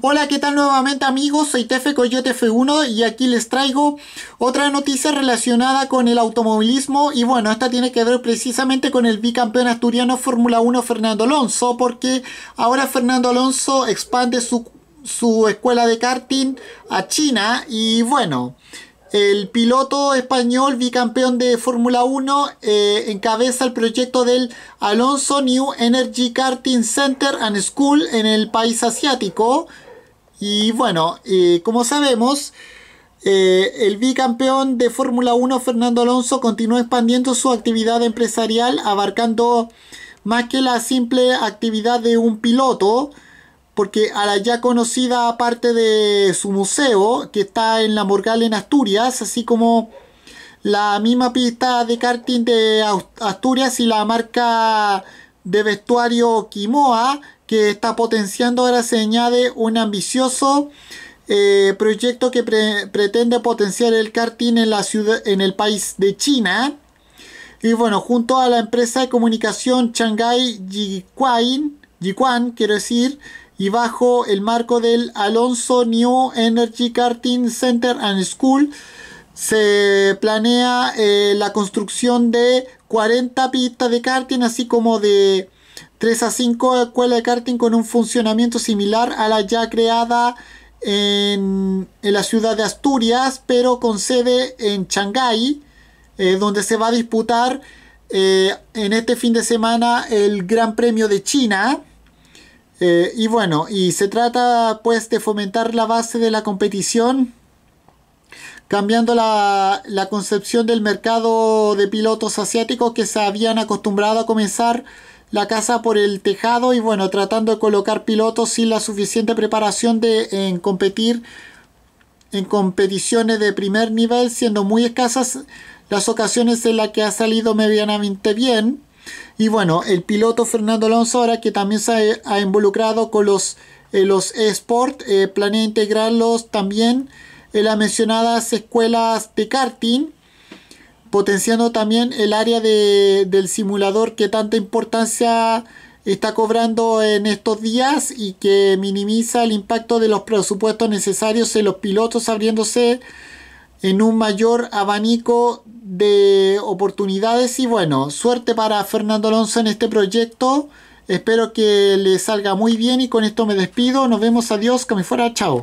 Hola, ¿qué tal nuevamente amigos? Soy Tefe Coyote F1 y aquí les traigo otra noticia relacionada con el automovilismo y bueno, esta tiene que ver precisamente con el bicampeón asturiano Fórmula 1 Fernando Alonso porque ahora Fernando Alonso expande su, su escuela de karting a China y bueno... El piloto español bicampeón de Fórmula 1 eh, encabeza el proyecto del Alonso New Energy Karting Center and School en el país asiático, y bueno, eh, como sabemos, eh, el bicampeón de Fórmula 1 Fernando Alonso continuó expandiendo su actividad empresarial abarcando más que la simple actividad de un piloto, porque a la ya conocida parte de su museo, que está en La Morgal en Asturias, así como la misma pista de karting de Asturias y la marca de vestuario Quimoa, que está potenciando, ahora se añade un ambicioso eh, proyecto que pretende potenciar el karting en, la ciudad, en el país de China. Y bueno, junto a la empresa de comunicación Shanghai Jiquan, Jiquan quiero decir, y bajo el marco del Alonso New Energy Karting Center and School, se planea eh, la construcción de 40 pistas de karting, así como de 3 a 5 escuela de karting con un funcionamiento similar a la ya creada en, la ciudad de Asturias, pero con sede en Shanghái, eh, donde se va a disputar eh, en este fin de semana el Gran Premio de China. Eh, y bueno, y se trata pues de fomentar la base de la competición, cambiando la, la concepción del mercado de pilotos asiáticos que se habían acostumbrado a comenzar la casa por el tejado y bueno, tratando de colocar pilotos sin la suficiente preparación de, competir en competiciones de primer nivel, siendo muy escasas las ocasiones en las que ha salido medianamente bien. Y bueno, el piloto Fernando Alonso ahora que también se ha, involucrado con los, eh, los eSports, eh, planea integrarlos también en las mencionadas escuelas de karting potenciando también el área del simulador que tanta importancia está cobrando en estos días y que minimiza el impacto de los presupuestos necesarios en los pilotos abriéndose en un mayor abanico de oportunidades y bueno, suerte para Fernando Alonso en este proyecto. Espero que le salga muy bien y con esto me despido. Nos vemos, adiós, que me fuera, chao.